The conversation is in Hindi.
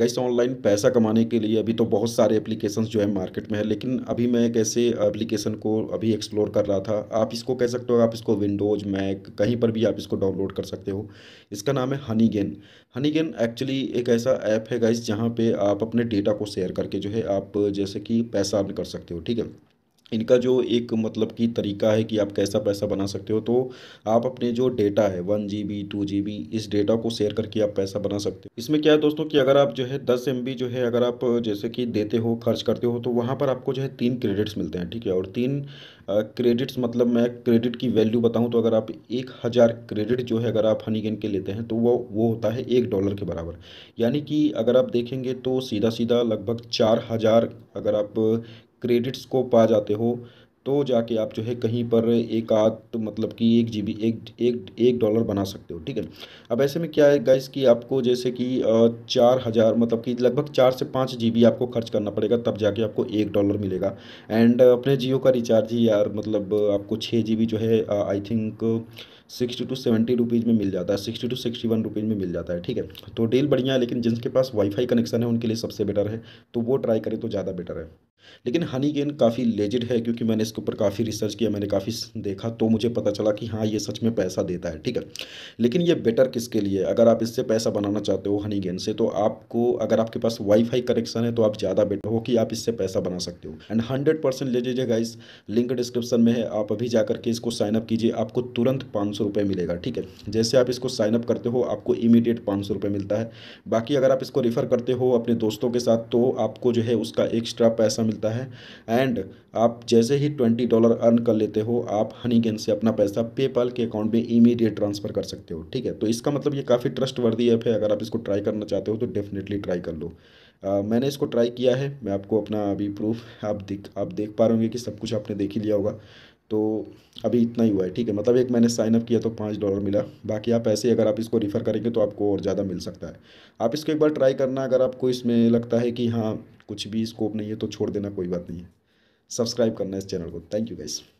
गैस ऑनलाइन पैसा कमाने के लिए अभी तो बहुत सारे एप्लीकेशंस जो है मार्केट में है लेकिन अभी मैं कैसे एप्लीकेशन को अभी एक्सप्लोर कर रहा था आप इसको कह सकते हो आप इसको विंडोज मैक कहीं पर भी आप इसको डाउनलोड कर सकते हो इसका नाम है honey gain honey gain actually एक ऐसा ऐप है गैस जहाँ पर आप अपने डेटा को शेयर करके जो है आप जैसे कि पैसा अर्न कर सकते हो ठीक है इनका जो एक मतलब कि तरीका है कि आप कैसा पैसा बना सकते हो तो आप अपने जो डेटा है one G B two G B इस डेटा को शेयर करके आप पैसा बना सकते हो इसमें क्या है दोस्तों कि अगर आप जो है दस एम बी जो है अगर आप जैसे कि देते हो खर्च करते हो तो वहाँ पर आपको जो है तीन क्रेडिट्स मिलते हैं ठीक है और तीन क्रेडिट्स मतलब मैं क्रेडिट की वैल्यू बताऊँ तो अगर आप एक हज़ार क्रेडिट जो है अगर आप हनी के लेते हैं तो वो वो होता है एक डॉलर के बराबर यानी कि अगर आप देखेंगे तो सीधा सीधा लगभग चार हज़ार अगर आप क्रेडिट्स को पा जाते हो तो जाके आप जो है कहीं पर एक आध मतलब कि एक जी बी एक एक एक डॉलर बना सकते हो ठीक है अब ऐसे में क्या है गाइस कि आपको जैसे कि चार हज़ार मतलब कि लगभग चार से पाँच जी बी आपको खर्च करना पड़ेगा तब जाके आपको एक डॉलर मिलेगा एंड अपने जियो का रिचार्ज ही यार मतलब आपको छः जी बी जो है I think sixty two seventy rupees में मिल जाता है sixty two sixty one rupees में मिल जाता है ठीक है तो डील बढ़िया है लेकिन जिनके पास वाईफाई कनेक्शन है उनके लिए सबसे बेटर है तो वो ट्राई करें तो ज़्यादा बेटर है लेकिन हनी गेन काफ़ी लेजिड है क्योंकि मैंने इसके ऊपर काफ़ी रिसर्च किया मैंने काफ़ी देखा तो मुझे पता चला कि हाँ ये सच में पैसा देता है ठीक है लेकिन ये बेटर किसके लिए अगर आप इससे पैसा बनाना चाहते हो हनी गेन से तो आपको अगर आपके पास वाईफाई कनेक्शन है तो आप ज़्यादा बेटर हो कि आप इससे पैसा बना सकते हो एंड हंड्रेड परसेंट ले लीजिए इस लिंक डिस्क्रिप्शन में है आप अभी जा करके इसको साइनअप कीजिए आपको तुरंत पाँच सौ मिलेगा ठीक है जैसे आप इसको साइनअप करते हो आपको इमीडिएट पाँच सौ मिलता है बाकी अगर आप इसको रिफर करते हो अपने दोस्तों के साथ तो आपको जो है उसका एक्स्ट्रा पैसा पैसा मिलता है एंड आप जैसे ही ट्वेंटी डॉलर अर्न कर लेते हो आप हनीगेन से अपना पैसा पेपाल के अकाउंट में इमीडिएट ट्रांसफ़र कर सकते हो ठीक है तो इसका मतलब ये काफ़ी ट्रस्ट वर्दी ऐप है अगर आप इसको ट्राई करना चाहते हो तो डेफिनेटली ट्राई कर लो आ, मैंने इसको ट्राई किया है मैं आपको अपना अभी प्रूफ आप देख आप देख पा रहे होंगे कि सब कुछ आपने देख ही लिया होगा तो अभी इतना ही हुआ है ठीक है मतलब एक मैंने साइनअप किया तो पाँच डॉलर मिला बाकी आप ऐसे अगर आप इसको रिफ़र करेंगे तो आपको और ज़्यादा मिल सकता है आप इसको एक बार ट्राई करना अगर आपको इसमें लगता है कि हाँ कुछ भी स्कोप नहीं है तो छोड़ देना कोई बात नहीं है सब्सक्राइब करना इस चैनल को थैंक यू गाइज़